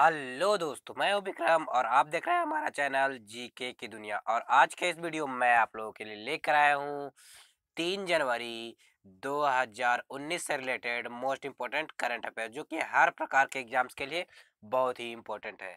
hello दोस्तों मैं हूं विक्रम और आप देख रहे हैं हमारा चैनल जी के की दुनिया और आज के इस वीडियो में मैं आप लोगों के लिए लेकर आया हूं तीन जनवरी 2019 से related most important current affair जो कि हर प्रकार के एग्जाम्स के लिए बहुत ही इम्पोर्टेंट है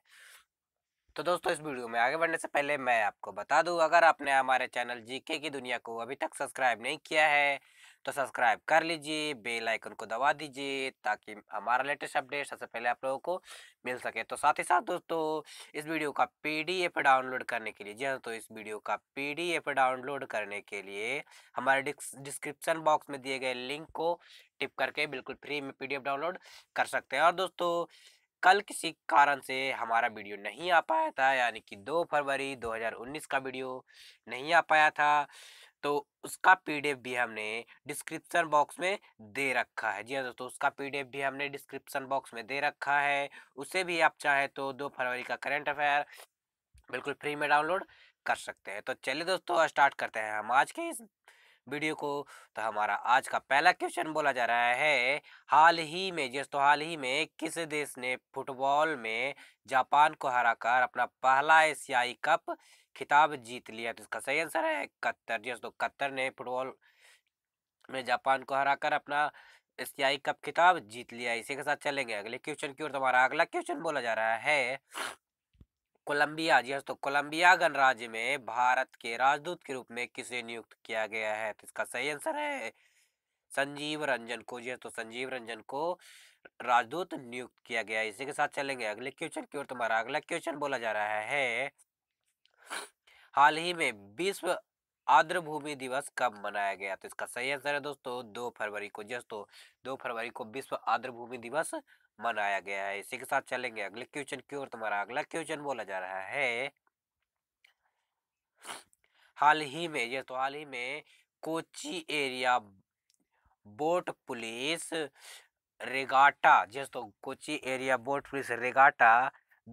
तो दोस्तों इस वीडियो में आगे बढ़ने से पहले मैं आपको बता दूँ अगर आपने हमारे चैनल जी के की दुनिया को अभी तक सब्सक्राइब नहीं किया है तो सब्सक्राइब कर लीजिए बेल आइकन को दबा दीजिए ताकि हमारा लेटेस्ट अपडेट सबसे पहले आप लोगों को मिल सके तो साथ ही साथ दोस्तों इस वीडियो का पीडीएफ डाउनलोड करने के लिए जी हाँ तो इस वीडियो का पीडीएफ डाउनलोड करने के लिए हमारे डिस्क्रिप्शन बॉक्स में दिए गए लिंक को टिप करके बिल्कुल फ्री में पी डाउनलोड कर सकते हैं और दोस्तों कल किसी कारण से हमारा वीडियो नहीं आ पाया था यानी कि 2 फरवरी 2019 का वीडियो नहीं आ पाया था तो उसका पीडीएफ भी हमने डिस्क्रिप्शन बॉक्स में दे रखा है जी हाँ दोस्तों उसका पीडीएफ भी हमने डिस्क्रिप्शन बॉक्स में दे रखा है उसे भी आप चाहे तो दो फरवरी का करंट अफेयर बिल्कुल फ्री में डाउनलोड कर सकते हैं तो चलिए दोस्तों स्टार्ट करते हैं हम आज के इस वीडियो को तो हमारा आज का पहला क्वेश्चन बोला जा रहा है हाल ही में जिस तो हाल ही में किस देश ने फुटबॉल में जापान को हराकर अपना पहला एशियाई कप खिताब जीत लिया तो इसका सही आंसर है कत्तर जिस तो कत्तर ने फुटबॉल में जापान को हराकर अपना एशियाई कप खिताब जीत लिया इसी के साथ चलेंगे अगले क्वेश्चन की ओर तुम्हारा तो अगला क्वेश्चन बोला जा रहा है कोलंबिया जी दोस्तों हाँ, कोलंबिया गणराज्य में भारत के राजदूत के रूप में किसे नियुक्त किया गया है तो इसका सही आंसर है संजीव रंजन को जी हाँ, तो संजीव रंजन को राजदूत नियुक्त किया गया इसी के साथ चलेंगे अगले क्वेश्चन की ओर तुम्हारा अगला क्वेश्चन बोला जा रहा है हाल ही में विश्व आर्द्र भूमि दिवस कब मनाया गया तो इसका सही आंसर है दोस्तों दो फरवरी को जी दोस्तों दो फरवरी को विश्व आर्द्र भूमि दिवस मनाया गया है इसी के साथ चलेंगे अगले क्वेश्चन की ओर तुम्हारा अगला क्वेश्चन बोला जा रहा है हाल ही में ये तो हाल ही में Kochi area boat police regatta जिस तो Kochi area boat police regatta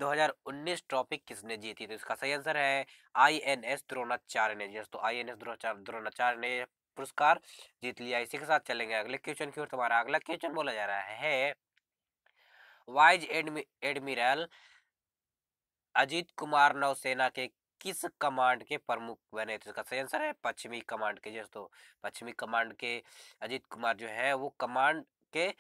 2019 trophy किसने जीती तो इसका सही आंसर है आई एन एस द्रोणाचार्य ने तो I N S Dronacharya Dronacharya ने पुरस्कार जीत लिया इसी के साथ चलेंगे अगले क्वेश्चन की ओर तुम्हारा अगला क्वेश्चन बोला जा रहा है वाइज एडमिरल अजीत कुमार नौसेना के किस कमांड के प्रमुख बने तो इसका सही आंसर है पश्चिमी कमांड के जो तो पश्चिमी कमांड के अजीत कुमार जो है वो कमांड के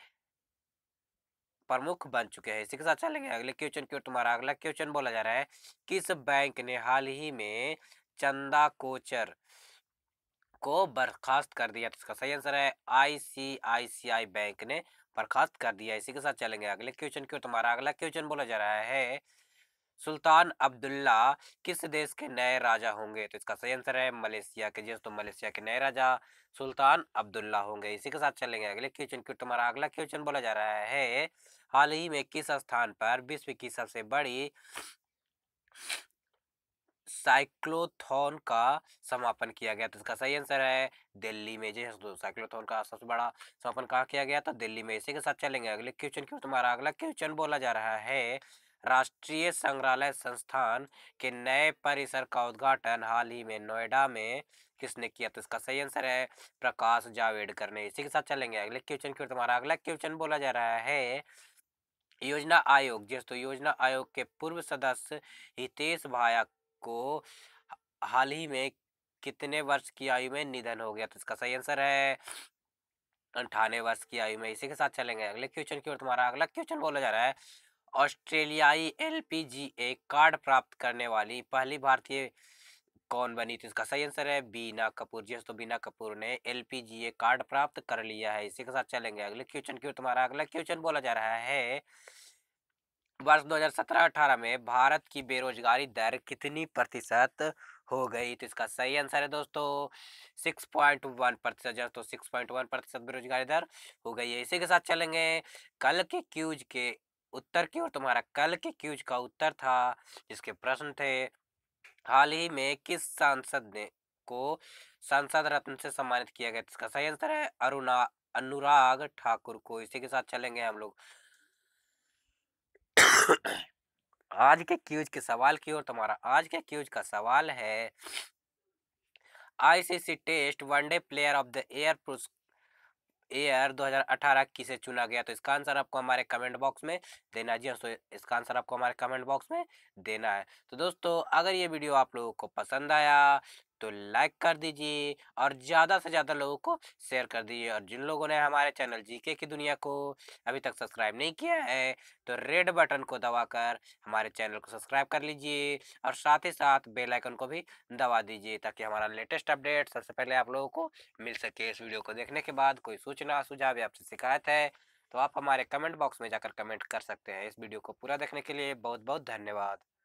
प्रमुख बन चुके हैं इसी के साथ चलेंगे अगले क्वेश्चन की ओर तुम्हारा अगला क्वेश्चन बोला जा रहा है किस बैंक ने हाल ही में चंदा कोचर को बर्खास्त कर दिया तो इसका सही आंसर है आईसीआईसीआई बैंक ने बर्खास्त कर दिया इसी के साथ चलेंगे अगले क्वेश्चन की ओर तुम्हारा अगला क्वेश्चन बोला जा रहा है सुल्तान अब्दुल्ला किस देश के नए राजा होंगे तो इसका सही आंसर है मलेशिया के जी तो मलेशिया के नए राजा सुल्तान अब्दुल्ला होंगे इसी के साथ चलेंगे अगले क्वेश्चन की तुम्हारा तो अगला क्वेश्चन बोला जा रहा है हाल ही में किस स्थान पर विश्व की सबसे बड़ी साइक्लोथोन का समापन किया गया तो इसका सही आंसर है दिल्ली में जो हाँ, साइक्लोथोन का सबसे बड़ा समापन कहाँ किया गया तो दिल्ली में इसी के साथ चलेंगे अगले क्वेश्चन क्यों तुम्हारा अगला क्वेश्चन बोला जा रहा है राष्ट्रीय संग्रहालय संस्थान के नए परिसर का उद्घाटन हाल ही में नोएडा में किसने किया तो इसका सही आंसर है प्रकाश जावेडकर ने इसी के साथ चलेंगे अगले क्वेश्चन की ओर तुम्हारा अगला क्वेश्चन बोला जा रहा है योजना आयोग जिस तो योजना आयोग के पूर्व सदस्य हितेश भाया को हाल ही में कितने वर्ष की आयु में निधन हो गया तो इसका सही आंसर है अंठानवे वर्ष की आयु में इसी के साथ चलेंगे अगले क्वेश्चन की ओर तुम्हारा अगला क्वेश्चन बोला जा रहा है ऑस्ट्रेलियाई एल कार्ड प्राप्त करने वाली पहली भारतीय कौन बनी थी इसका सही आंसर है बीना कपूर जी तो बीना कपूर ने एल कार्ड प्राप्त कर लिया है इसी के साथ चलेंगे अगले क्वेश्चन की ओर तुम्हारा अगला क्वेश्चन बोला जा रहा है वर्ष 2017-18 में भारत की बेरोजगारी दर कितनी प्रतिशत हो गई तो इसका सही आंसर है दोस्तों 6.1 प्रतिशत दोस्तों 6.1 प्रतिशत बेरोजगारी दर हो गई है इसी के साथ चलेंगे कल के क्यूज के उत्तर की और तुम्हारा कल के क्यूज का उत्तर था जिसके प्रश्न थे हाल ही में किस सांसद ने को सांसद रत्न से सम्मानित किया गया इसका सही आंसर है अरुणा अनुराग ठाकुर को इसी के साथ चलेंगे हम लोग आज के क्यूज के सवाल की ओर तुम्हारा आज के क्यूज का सवाल है ICC test one day player of the year हजार 2018 किसे चुना गया तो इसका आंसर आपको हमारे कमेंट बॉक्स में देना है जी दोस्तों हाँ, इसका आंसर आपको हमारे कमेंट बॉक्स में देना है तो दोस्तों अगर ये वीडियो आप लोगों को पसंद आया तो लाइक कर दीजिए और ज़्यादा से ज़्यादा लोगों को शेयर कर दीजिए और जिन लोगों ने हमारे चैनल जीके की दुनिया को अभी तक सब्सक्राइब नहीं किया है तो रेड बटन को दबाकर हमारे चैनल को सब्सक्राइब कर लीजिए और साथ ही साथ बेल आइकन को भी दबा दीजिए ताकि हमारा लेटेस्ट अपडेट सबसे पहले आप लोगों को मिल सके इस वीडियो को देखने के बाद कोई सूचना सुझाव या आपसे शिकायत है तो आप हमारे कमेंट बॉक्स में जाकर कमेंट कर सकते हैं इस वीडियो को पूरा देखने के लिए बहुत बहुत धन्यवाद